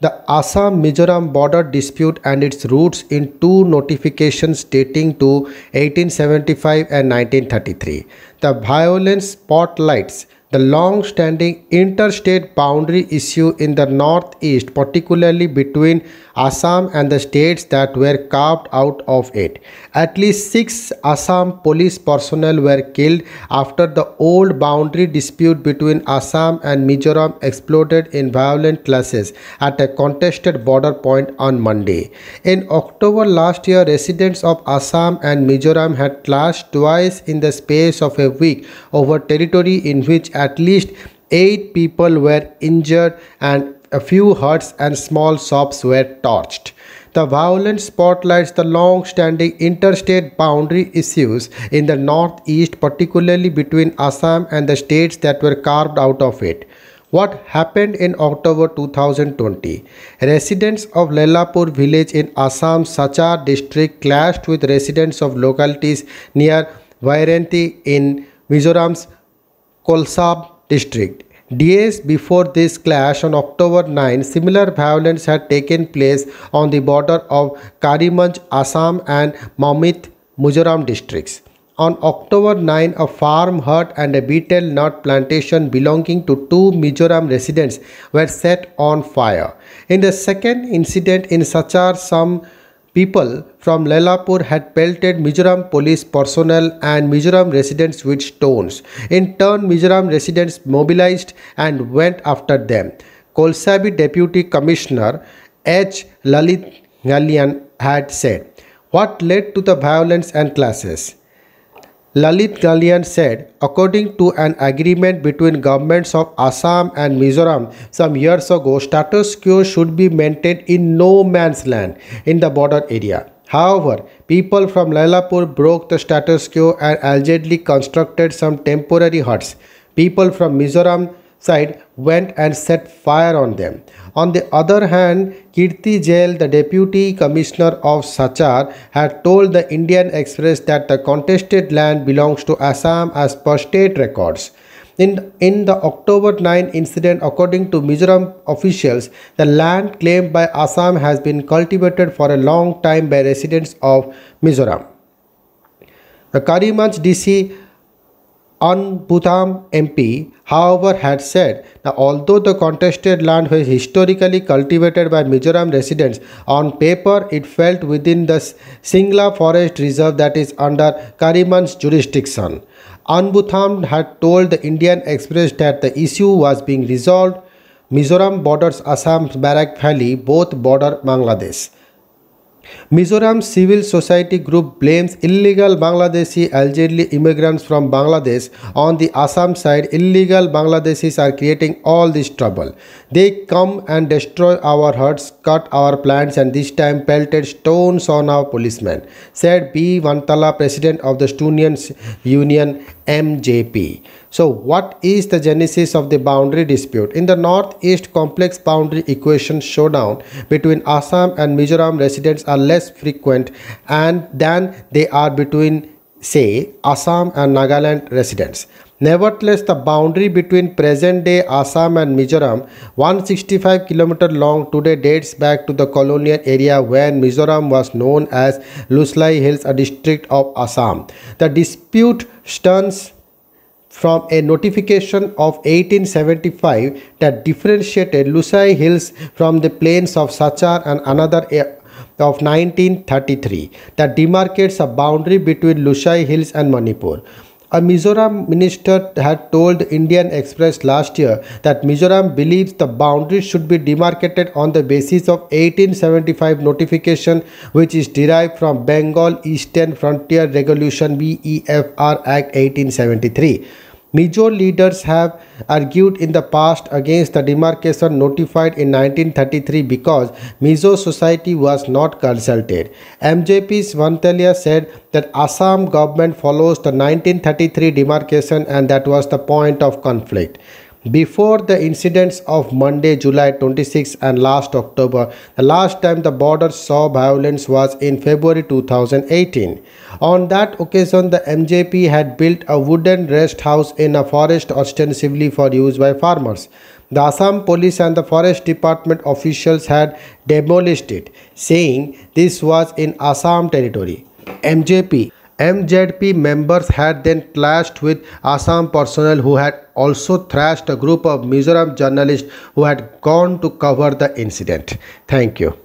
The Assam-Mizoram border dispute and its roots in two notifications dating to 1875 and 1933. The violence spotlights the long-standing interstate boundary issue in the northeast, particularly between Assam and the states that were carved out of it. At least six Assam police personnel were killed after the old boundary dispute between Assam and Mizoram exploded in violent clashes at a contested border point on Monday. In October last year, residents of Assam and Mizoram had clashed twice in the space of a week over territory in which at least 8 people were injured and a few huts and small shops were torched. The violence spotlights the long-standing interstate boundary issues in the northeast, particularly between Assam and the states that were carved out of it. What happened in October 2020? Residents of Lelapur village in Assam's Sachar district clashed with residents of localities near Vairanti in Mizoram's Kolsab district. Days before this clash on October 9, similar violence had taken place on the border of Karimanj, Assam and Mamit, Mujoram districts. On October 9, a farm hut and a betel nut plantation belonging to two Mizoram residents were set on fire. In the second incident in Sachar, some people from Lelapur had pelted Mizoram police personnel and Mizoram residents with stones. In turn, Mizoram residents mobilized and went after them. Kolsabi Deputy Commissioner H. Lalit Galian had said, What led to the violence and clashes? Lalit Galian said, according to an agreement between governments of Assam and Mizoram some years ago, status quo should be maintained in no man's land in the border area. However, people from Lalapur broke the status quo and allegedly constructed some temporary huts. People from Mizoram side went and set fire on them. On the other hand, Kirti Jail, the deputy commissioner of Sachar, had told the Indian Express that the contested land belongs to Assam as per state records. In, in the October 9 incident, according to Mizoram officials, the land claimed by Assam has been cultivated for a long time by residents of Mizoram. The Karimanch DC Anbutham MP, however, had said that although the contested land was historically cultivated by Mizoram residents, on paper it fell within the Singla Forest Reserve that is under Kariman's jurisdiction. Anbutham had told the Indian Express that the issue was being resolved. Mizoram borders Assam's Barak Valley, both border Bangladesh. Mizoram civil society group blames illegal Bangladeshi allegedly immigrants from Bangladesh. On the Assam side, illegal Bangladeshis are creating all this trouble. They come and destroy our huts, cut our plants and this time pelted stones on our policemen, said B. Vantala, president of the Students Union MJP. So what is the genesis of the boundary dispute? In the northeast complex boundary equation showdown between Assam and Mizoram residents are less frequent and than they are between say Assam and Nagaland residents. Nevertheless, the boundary between present-day Assam and Mizoram, 165 km long today dates back to the colonial area when Mizoram was known as Luslai Hills, a district of Assam. The dispute stems from a notification of 1875 that differentiated Lusai Hills from the plains of Sachar and another of 1933 that demarcates a boundary between Lusai Hills and Manipur. A Mizoram minister had told Indian Express last year that Mizoram believes the boundaries should be demarcated on the basis of 1875 notification which is derived from Bengal Eastern Frontier Regulation BEFR Act 1873. Mizo leaders have argued in the past against the demarcation notified in 1933 because Mizo society was not consulted. MJP Swantalia said that Assam government follows the 1933 demarcation and that was the point of conflict before the incidents of Monday, July 26 and last October. The last time the border saw violence was in February 2018. On that occasion, the MJP had built a wooden rest house in a forest ostensibly for use by farmers. The Assam police and the forest department officials had demolished it, saying this was in Assam territory. MJP MZP members had then clashed with Assam personnel who had also thrashed a group of Mizoram journalists who had gone to cover the incident. Thank you.